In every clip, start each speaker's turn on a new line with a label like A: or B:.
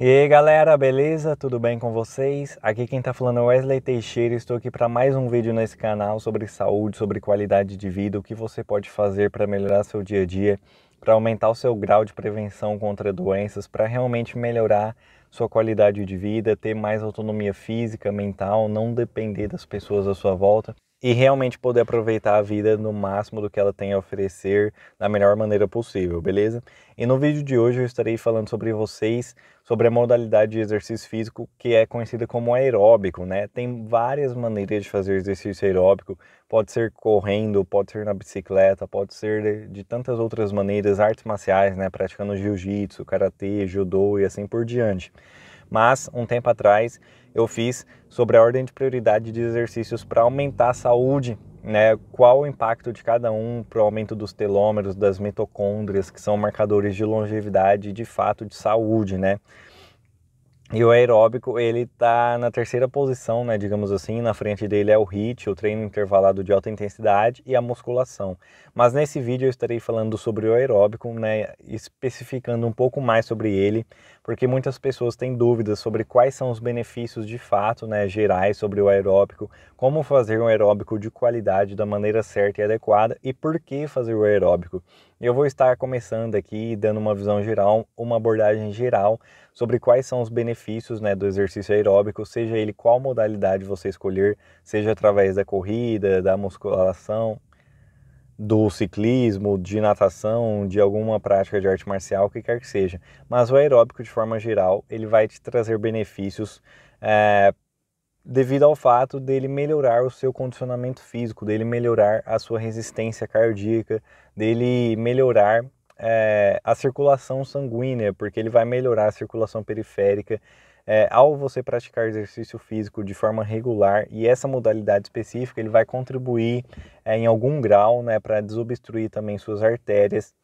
A: E aí galera, beleza? Tudo bem com vocês? Aqui quem tá falando é Wesley Teixeira estou aqui para mais um vídeo nesse canal sobre saúde, sobre qualidade de vida, o que você pode fazer para melhorar seu dia a dia, para aumentar o seu grau de prevenção contra doenças, para realmente melhorar sua qualidade de vida, ter mais autonomia física, mental, não depender das pessoas à sua volta e realmente poder aproveitar a vida no máximo do que ela tem a oferecer da melhor maneira possível, beleza? E no vídeo de hoje eu estarei falando sobre vocês, sobre a modalidade de exercício físico que é conhecida como aeróbico, né? Tem várias maneiras de fazer exercício aeróbico, pode ser correndo, pode ser na bicicleta, pode ser de, tantas outras maneiras, artes marciais, né? Praticando jiu-jitsu, karatê, judô e assim por diante. Mas, um tempo atrás, eu fiz sobre a ordem de prioridade de exercícios para aumentar a saúde, né? Qual o impacto de cada um para o aumento dos telômeros, das mitocôndrias, que são marcadores de longevidade e de fato de saúde, né? E o aeróbico, ele está na terceira posição, né, digamos assim, na frente dele é o HIIT, o treino intervalado de alta intensidade e a musculação. Mas nesse vídeo eu estarei falando sobre o aeróbico, né, especificando um pouco mais sobre ele, porque muitas pessoas têm dúvidas sobre quais são os benefícios de fato, né, gerais sobre o aeróbico, como fazer um aeróbico de qualidade da maneira certa e adequada e por que fazer o aeróbico. Eu vou estar começando aqui dando uma visão geral, uma abordagem geral sobre quais são os benefícios né, do exercício aeróbico, seja ele qual modalidade você escolher, seja através da corrida, da musculação, do ciclismo, de natação, de alguma prática de arte marcial, o que quer que seja. Mas o aeróbico, de forma geral, ele vai te trazer benefícios é, devido ao fato dele melhorar o seu condicionamento físico, dele melhorar a sua resistência cardíaca, dele melhorar é, a circulação sanguínea, porque ele vai melhorar a circulação periférica. É, ao você praticar exercício físico de forma regular e essa modalidade específica, ele vai contribuir é, em algum grau né, para desobstruir também suas artérias,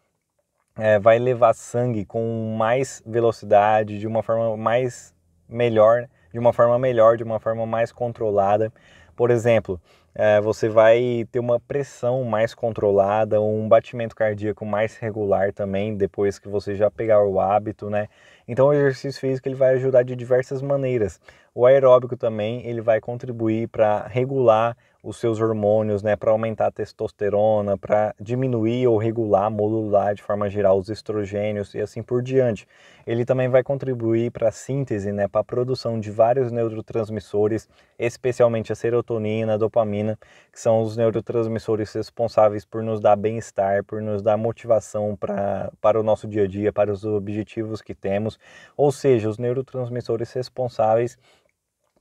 A: vai levar sangue com mais velocidade, de uma forma mais melhor, de uma forma melhor, de uma forma mais controlada. Por exemplo, é, você vai ter uma pressão mais controlada, um batimento cardíaco mais regular também, depois que você já pegar o hábito, né? Então o exercício físico ele vai ajudar de diversas maneiras. O aeróbico também ele vai contribuir para regular os seus hormônios, né, para aumentar a testosterona, para diminuir ou regular, modular de forma geral os estrogênios e assim por diante. Ele também vai contribuir para a síntese, né, para a produção de vários neurotransmissores, especialmente a serotonina, a dopamina, que são os neurotransmissores responsáveis por nos dar bem-estar, por nos dar motivação para para o nosso dia a dia, para os objetivos que temos, ou seja, os neurotransmissores responsáveis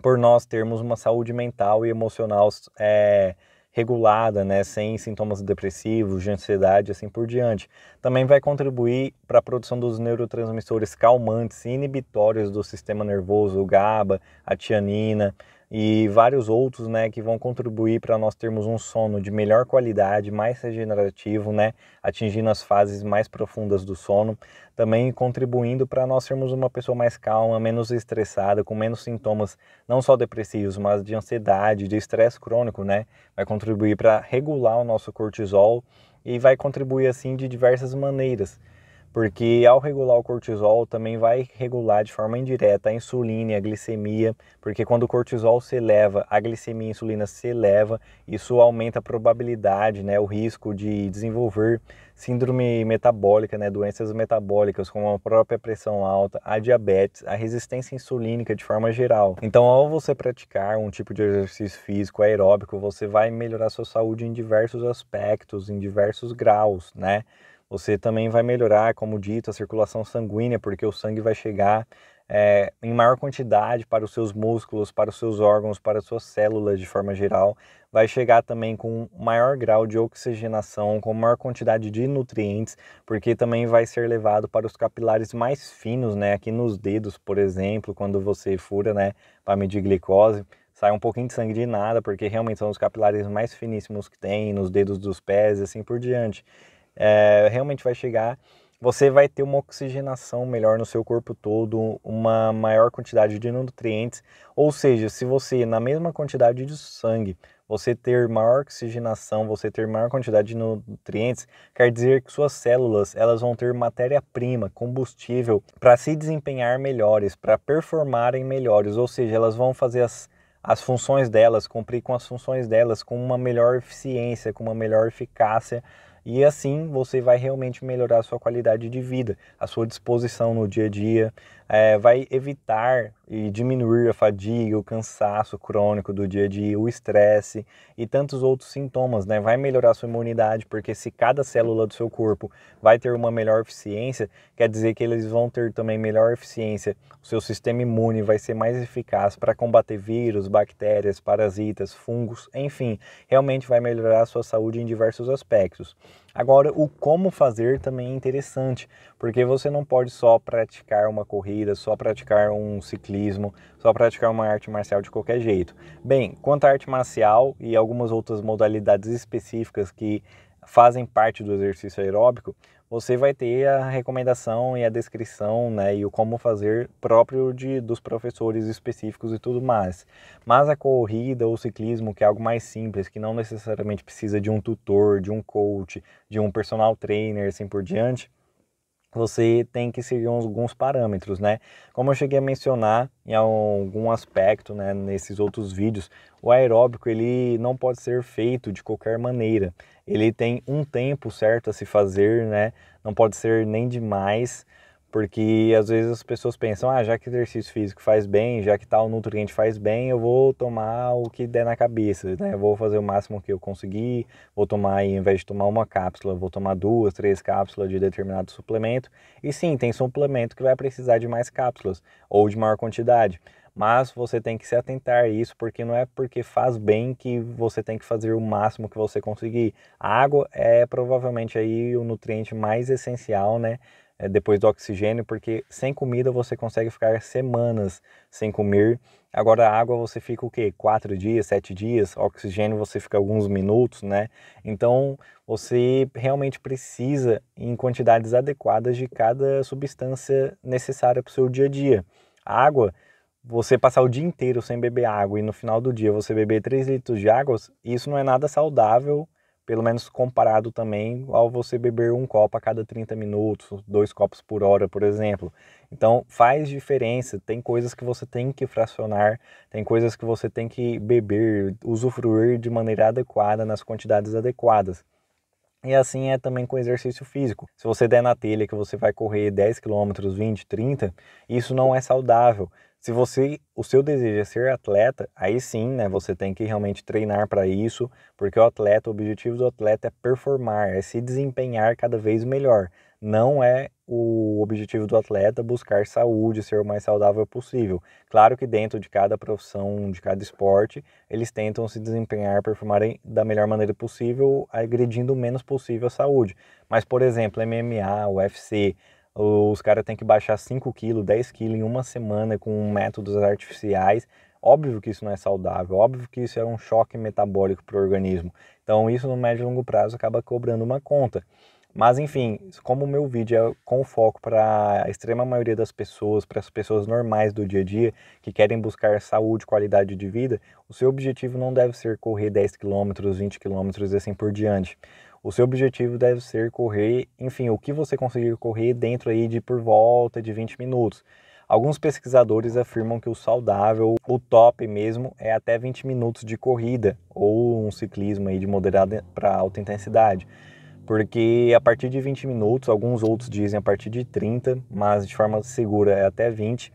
A: por nós termos uma saúde mental e emocional é, regulada, né, sem sintomas depressivos, de ansiedade assim por diante. Também vai contribuir para a produção dos neurotransmissores calmantes e inibitórios do sistema nervoso, o GABA, a tianina, e vários outros, né, que vão contribuir para nós termos um sono de melhor qualidade, mais regenerativo, né, atingindo as fases mais profundas do sono, também contribuindo para nós sermos uma pessoa mais calma, menos estressada, com menos sintomas não só depressivos, mas de ansiedade, de estresse crônico, né, vai contribuir para regular o nosso cortisol e vai contribuir assim de diversas maneiras porque ao regular o cortisol também vai regular de forma indireta a insulina e a glicemia, porque quando o cortisol se eleva, a glicemia e a insulina se eleva, isso aumenta a probabilidade, né, o risco de desenvolver síndrome metabólica, né, doenças metabólicas como a própria pressão alta, a diabetes, a resistência insulínica de forma geral. Então, ao você praticar um tipo de exercício físico aeróbico, você vai melhorar sua saúde em diversos aspectos, em diversos graus, né? Você também vai melhorar, como dito, a circulação sanguínea, porque o sangue vai chegar é, em maior quantidade para os seus músculos, para os seus órgãos, para as suas células de forma geral. Vai chegar também com maior grau de oxigenação, com maior quantidade de nutrientes, porque também vai ser levado para os capilares mais finos, né? Aqui nos dedos, por exemplo, quando você fura, né? Para medir glicose sai um pouquinho de sangue de nada, porque realmente são os capilares mais finíssimos que tem, nos dedos dos pés e assim por diante é, realmente vai chegar, você vai ter uma oxigenação melhor no seu corpo todo, uma maior quantidade de nutrientes. Ou seja, se você, na mesma quantidade de sangue, você ter maior oxigenação, você ter maior quantidade de nutrientes, quer dizer que suas células elas vão ter matéria-prima, combustível para se desempenhar melhores, para performarem melhores, ou seja, elas vão fazer as, as funções delas, cumprir com as funções delas com uma melhor eficiência, com uma melhor eficácia, e assim você vai realmente melhorar a sua qualidade de vida, a sua disposição no dia a dia, é, vai evitar e diminuir a fadiga, o cansaço crônico do dia a dia, o estresse e tantos outros sintomas, né? Vai melhorar a sua imunidade, porque se cada célula do seu corpo vai ter uma melhor eficiência, quer dizer que eles vão ter também melhor eficiência, o seu sistema imune vai ser mais eficaz para combater vírus, bactérias, parasitas, fungos, enfim, realmente vai melhorar a sua saúde em diversos aspectos. Agora, o como fazer também é interessante, porque você não pode só praticar uma corrida corrida, só praticar um ciclismo, só praticar uma arte marcial de qualquer jeito. Bem, quanto à arte marcial e algumas outras modalidades específicas que fazem parte do exercício aeróbico, você vai ter a recomendação e a descrição, né, e o como fazer próprio de dos professores específicos e tudo mais. Mas a corrida ou ciclismo, que é algo mais simples, que não necessariamente precisa de um tutor, de um coach, de um personal trainer, assim por diante, você tem que seguir alguns parâmetros, né? Como eu cheguei a mencionar em algum aspecto, né, nesses outros vídeos, o aeróbico ele não pode ser feito de qualquer maneira. Ele tem um tempo certo a se fazer, né? Não pode ser nem demais porque às vezes as pessoas pensam, ah, já que exercício físico faz bem, já que tal nutriente faz bem, eu vou tomar o que der na cabeça, né? Eu vou fazer o máximo que eu conseguir, vou tomar, em vez de tomar uma cápsula, vou tomar duas, três cápsulas de determinado suplemento. E sim, tem suplemento que vai precisar de mais cápsulas ou de maior quantidade. Mas você tem que se atentar a isso, porque não é porque faz bem que você tem que fazer o máximo que você conseguir. A água é provavelmente aí o nutriente mais essencial, né? é, depois do oxigênio, porque sem comida você consegue ficar semanas sem comer. Agora a água você fica o quê? Quatro dias, sete dias. Oxigênio você fica alguns minutos, né? Então você realmente precisa em quantidades adequadas de cada substância necessária para o seu dia a dia. A água você passar o dia inteiro sem beber água e no final do dia você beber 3 litros de água, isso não é nada saudável pelo menos comparado também ao você beber um copo a cada 30 minutos, dois copos por hora, por exemplo. Então faz diferença, tem coisas que você tem que fracionar, tem coisas que você tem que beber, usufruir de maneira adequada, nas quantidades adequadas. E assim é também com exercício físico. Se você der na telha que você vai correr 10 km, 20, 30, isso não é saudável. Se você, o seu desejo é ser atleta, aí sim, né, você tem que realmente treinar para isso, porque o atleta, o objetivo do atleta é performar, é se desempenhar cada vez melhor. Não é o objetivo do atleta buscar saúde, ser o mais saudável possível. Claro que dentro de cada profissão, de cada esporte, eles tentam se desempenhar, performarem da melhor maneira possível, agredindo o menos possível a saúde. Mas, por exemplo, MMA, UFC, os caras têm que baixar 5 kg, 10 kg em uma semana com métodos artificiais. Óbvio que isso não é saudável, óbvio que isso é um choque metabólico para o organismo. Então, isso no médio e longo prazo acaba cobrando uma conta. Mas enfim, como o meu vídeo é com foco para a extrema maioria das pessoas, para as pessoas normais do dia a dia que querem buscar saúde, qualidade de vida, o seu objetivo não deve ser correr 10 km, 20 km e assim por diante. O seu objetivo deve ser correr, enfim, o que você conseguir correr dentro aí de por volta de 20 minutos. Alguns pesquisadores afirmam que o saudável, o top mesmo, é até 20 minutos de corrida ou um ciclismo aí de moderada para alta intensidade. Porque a partir de 20 minutos, alguns outros dizem a partir de 30, mas de forma segura é até 20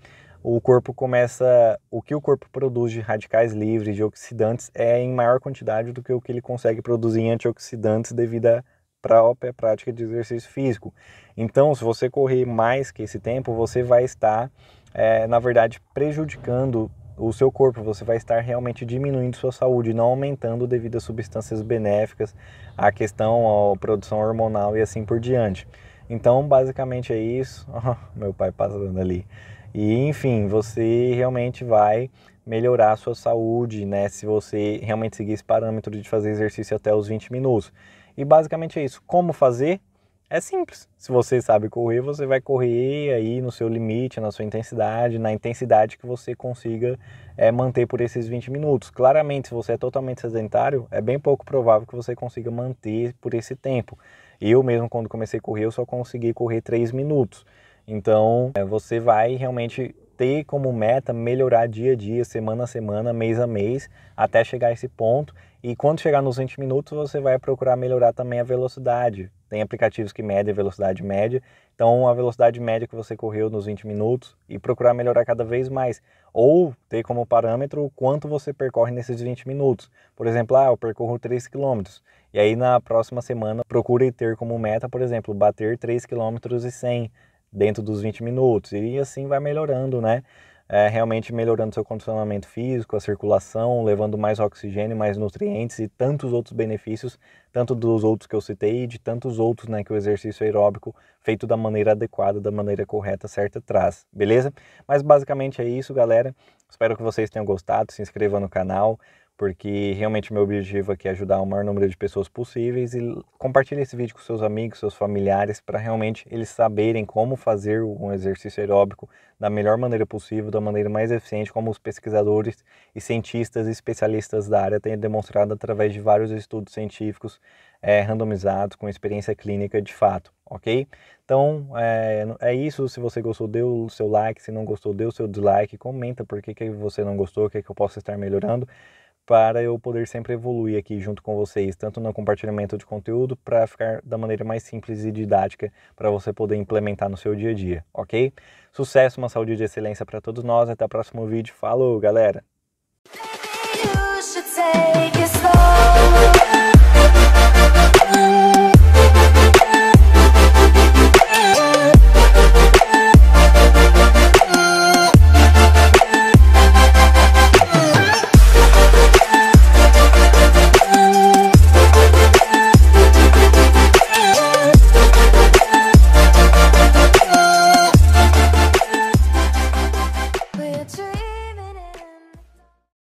A: o corpo começa. O que o corpo produz de radicais livres, de oxidantes, é em maior quantidade do que o que ele consegue produzir em antioxidantes devido à própria prática de exercício físico. Então, se você correr mais que esse tempo, você vai estar, é, na verdade, prejudicando o seu corpo, você vai estar realmente diminuindo sua saúde, não aumentando devido a substâncias benéficas, a questão, à produção hormonal e assim por diante. Então, basicamente é isso. Oh, meu pai passando ali. E enfim, você realmente vai melhorar a sua saúde, né? Se você realmente seguir esse parâmetro de fazer exercício até os 20 minutos. E basicamente é isso. Como fazer? É simples. Se você sabe correr, você vai correr aí no seu limite, na sua intensidade, na intensidade que você consiga é, manter por esses 20 minutos. Claramente, se você é totalmente sedentário, é bem pouco provável que você consiga manter por esse tempo. Eu mesmo, quando comecei a correr, eu só consegui correr 3 minutos. Então, é, você vai realmente ter como meta melhorar dia a dia, semana a semana, mês a mês, até chegar a esse ponto. E quando chegar nos 20 minutos, você vai procurar melhorar também a velocidade. Tem aplicativos que medem a velocidade média. Então, a velocidade média que você correu nos 20 minutos e procurar melhorar cada vez mais. Ou ter como parâmetro o quanto você percorre nesses 20 minutos. Por exemplo, ah, eu percorro 3 km. E aí, na próxima semana, procure ter como meta, por exemplo, bater 3 km e 100 km dentro dos 20 minutos. E assim vai melhorando, né? É, realmente melhorando seu condicionamento físico, a circulação, levando mais oxigênio, mais nutrientes e tantos outros benefícios, tanto dos outros que eu citei e de tantos outros né, que o exercício aeróbico feito da maneira adequada, da maneira correta, certa, traz, beleza? Mas basicamente é isso, galera. Espero que vocês tenham gostado, se inscreva no canal, porque realmente meu objetivo aqui é ajudar o maior número de pessoas possíveis e compartilhe esse vídeo com seus amigos, seus familiares, para realmente eles saberem como fazer um exercício aeróbico da melhor maneira possível, da maneira mais eficiente, como os pesquisadores e cientistas e especialistas da área têm demonstrado através de vários estudos científicos é, randomizados com experiência clínica de fato, ok? Então é, é, isso. Se você gostou, dê o seu like. Se não gostou, dê o seu dislike. Comenta por que, que você não gostou, o que, que eu posso estar melhorando para eu poder sempre evoluir aqui junto com vocês, tanto no compartilhamento de conteúdo, para ficar da maneira mais simples e didática para você poder implementar no seu dia a dia, ok? Sucesso, uma saúde de excelência para todos nós. Até o próximo vídeo. Falou, galera!